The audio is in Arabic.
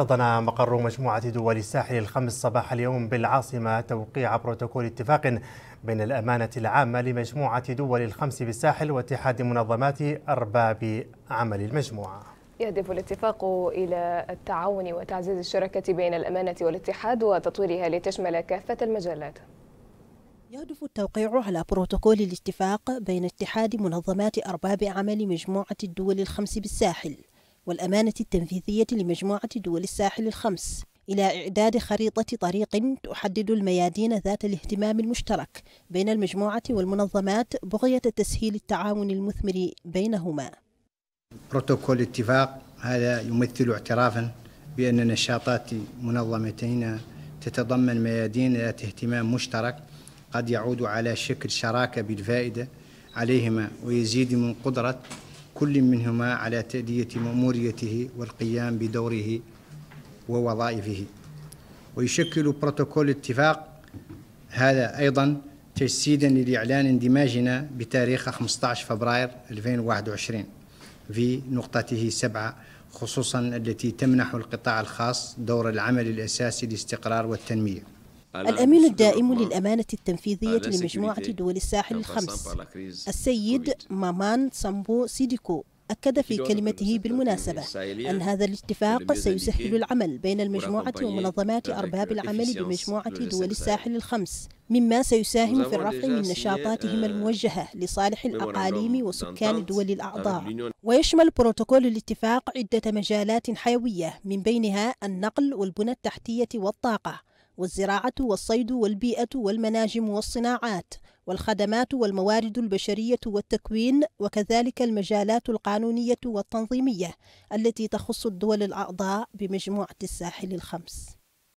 احتضن مقر مجموعة دول الساحل الخمس صباح اليوم بالعاصمة توقيع بروتوكول اتفاق بين الأمانة العامة لمجموعة دول الخمس بالساحل واتحاد منظمات أرباب عمل المجموعة يهدف الاتفاق إلى التعاون وتعزيز الشراكة بين الأمانة والاتحاد وتطويرها لتشمل كافة المجالات يهدف التوقيع على بروتوكول الاتفاق بين اتحاد منظمات أرباب عمل مجموعة الدول الخمس بالساحل والأمانة التنفيذية لمجموعة دول الساحل الخمس إلى إعداد خريطة طريق تحدد الميادين ذات الاهتمام المشترك بين المجموعة والمنظمات بغية تسهيل التعاون المثمر بينهما بروتوكول اتفاق هذا يمثل اعترافا بأن نشاطات منظمتين تتضمن ميادين ذات اهتمام مشترك قد يعود على شكل شراكة بالفائدة عليهما ويزيد من قدرة كل منهما على تأدية مأموريته والقيام بدوره ووظائفه ويشكل بروتوكول اتفاق هذا أيضا تجسيدا لإعلان اندماجنا بتاريخ 15 فبراير 2021 في نقطته سبعة خصوصا التي تمنح القطاع الخاص دور العمل الأساسي لاستقرار والتنمية الأمين الدائم للأمانة التنفيذية لمجموعة دول الساحل الخمس السيد مامان سامبو سيديكو أكد في كلمته بالمناسبة أن هذا الاتفاق سيسهل العمل بين المجموعة ومنظمات أرباب العمل بمجموعة دول الساحل الخمس مما سيساهم في الرفع من نشاطاتهم آه، الموجهة لصالح الأقاليم وسكان الدول الأعضاء ويشمل بروتوكول الاتفاق عدة مجالات حيوية من بينها النقل والبنى التحتية والطاقة والزراعة والصيد والبيئة والمناجم والصناعات والخدمات والموارد البشرية والتكوين وكذلك المجالات القانونية والتنظيمية التي تخص الدول الأعضاء بمجموعة الساحل الخمس